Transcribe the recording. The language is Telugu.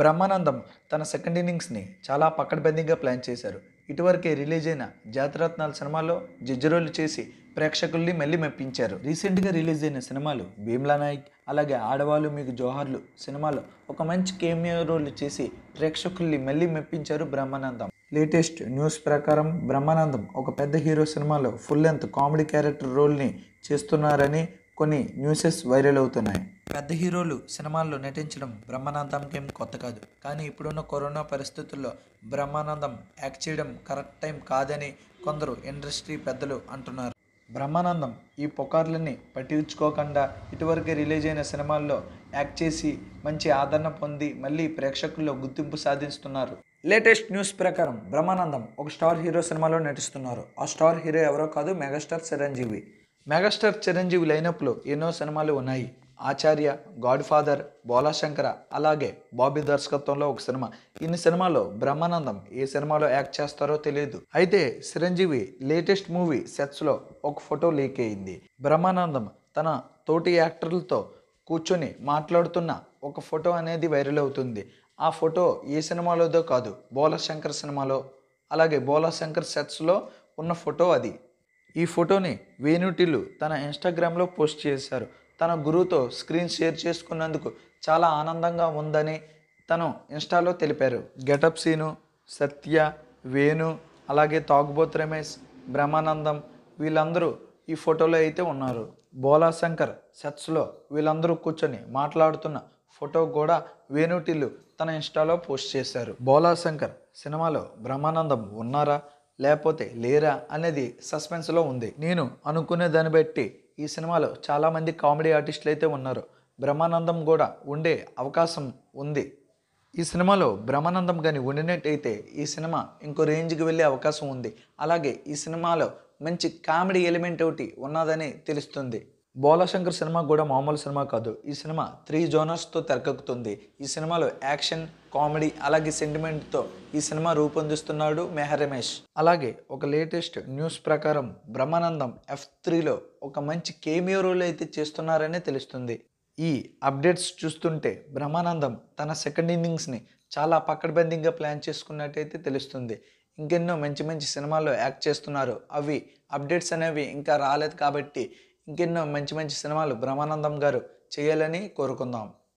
బ్రహ్మానందం తన సెకండ్ ఇన్నింగ్స్ని చాలా పక్కడబందీగా ప్లాన్ చేశారు ఇటువరకే రిలీజ్ అయిన జాతరత్నాల సినిమాలో జజ్జరోలు చేసి ప్రేక్షకుల్ని మళ్ళీ మెప్పించారు రీసెంట్గా రిలీజ్ అయిన సినిమాలు భీమ్లా నాయక్ అలాగే ఆడవాళ్ళు మీకు జోహార్లు సినిమాలో ఒక మంచి కేమియో రోల్ చేసి ప్రేక్షకుల్ని మళ్ళీ మెప్పించారు బ్రహ్మానందం లేటెస్ట్ న్యూస్ ప్రకారం బ్రహ్మానందం ఒక పెద్ద హీరో సినిమాలో ఫుల్ లెంత్ కామెడీ క్యారెక్టర్ రోల్ని చేస్తున్నారని కొన్ని న్యూసెస్ వైరల్ అవుతున్నాయి పెద్ద హీరోలు సినిమాల్లో నటించడం బ్రహ్మానందంకేం కొత్త కాదు కానీ ఇప్పుడున్న కరోనా పరిస్థితుల్లో బ్రహ్మానందం యాక్ట్ చేయడం కరెక్ట్ టైం కాదని కొందరు ఇండస్ట్రీ పెద్దలు అంటున్నారు బ్రహ్మానందం ఈ పుకార్లని పట్టించుకోకుండా ఇటువరకే రిలీజ్ అయిన సినిమాల్లో యాక్ట్ చేసి మంచి ఆదరణ పొంది మళ్ళీ ప్రేక్షకుల్లో గుర్తింపు సాధిస్తున్నారు లేటెస్ట్ న్యూస్ ప్రకారం బ్రహ్మానందం ఒక స్టార్ హీరో సినిమాలో నటిస్తున్నారు ఆ స్టార్ హీరో ఎవరో కాదు మెగాస్టార్ చిరంజీవి మెగాస్టార్ చిరంజీవి లైనప్లో ఎన్నో సినిమాలు ఉన్నాయి ఆచార్య గాడ్ ఫాదర్ బోలాశంకర అలాగే బాబీ దర్శకత్వంలో ఒక సినిమా ఇన్ని సినిమాలో బ్రహ్మానందం ఏ సినిమాలో యాక్ట్ చేస్తారో తెలియదు అయితే చిరంజీవి లేటెస్ట్ మూవీ సెట్స్లో ఒక ఫోటో లీక్ అయింది బ్రహ్మానందం తన తోటి యాక్టర్లతో కూర్చొని మాట్లాడుతున్న ఒక ఫోటో అనేది వైరల్ అవుతుంది ఆ ఫోటో ఏ సినిమాలోదో కాదు బోలాశంకర్ సినిమాలో అలాగే బోలాశంకర్ సెట్స్లో ఉన్న ఫోటో అది ఈ ఫోటోని వేణుటిల్లు తన ఇన్స్టాగ్రామ్లో పోస్ట్ చేశారు తన గురువుతో స్క్రీన్ షేర్ చేసుకున్నందుకు చాలా ఆనందంగా ఉందని తను ఇన్స్టాలో తెలిపారు గెటప్ సీను సత్య వేణు అలాగే తాగుబోత్ రమేష్ బ్రహ్మానందం వీళ్ళందరూ ఈ ఫోటోలో అయితే ఉన్నారు బోలాశంకర్ సెట్స్లో వీళ్ళందరూ కూర్చొని మాట్లాడుతున్న ఫోటో కూడా వేణుటిల్లు తన ఇన్స్టాలో పోస్ట్ చేశారు బోలాశంకర్ సినిమాలో బ్రహ్మానందం ఉన్నారా లేకపోతే లేరా అనేది సస్పెన్స్లో ఉంది నేను అనుకునే దాన్ని బట్టి ఈ సినిమాలో చాలామంది కామెడీ ఆర్టిస్టులు అయితే ఉన్నారు బ్రహ్మానందం కూడా ఉండే అవకాశం ఉంది ఈ సినిమాలో బ్రహ్మానందం కానీ ఉండినట్టయితే ఈ సినిమా ఇంకో రేంజ్కి వెళ్ళే అవకాశం ఉంది అలాగే ఈ సినిమాలో మంచి కామెడీ ఎలిమెంట్ ఒకటి ఉన్నదని తెలుస్తుంది బోలాశంకర్ సినిమా కూడా మామూలు సినిమా కాదు ఈ సినిమా త్రీ జోనర్స్తో తెరకెక్కుతుంది ఈ సినిమాలో యాక్షన్ కామెడీ అలాగే సెంటిమెంట్తో ఈ సినిమా రూపొందిస్తున్నాడు మెహర్ రమేష్ అలాగే ఒక లేటెస్ట్ న్యూస్ ప్రకారం బ్రహ్మానందం ఎఫ్ త్రీలో ఒక మంచి కేమియో రోల్ అయితే చేస్తున్నారనే తెలుస్తుంది ఈ అప్డేట్స్ చూస్తుంటే బ్రహ్మానందం తన సెకండ్ ఇన్నింగ్స్ని చాలా పక్కడబందీగా ప్లాన్ చేసుకున్నట్టయితే తెలుస్తుంది ఇంకెన్నో మంచి మంచి సినిమాల్లో యాక్ట్ చేస్తున్నారు అవి అప్డేట్స్ అనేవి ఇంకా రాలేదు కాబట్టి ఇంకెన్నో మంచి మంచి సినిమాలు బ్రహ్మానందం గారు చేయాలని కోరుకుందాం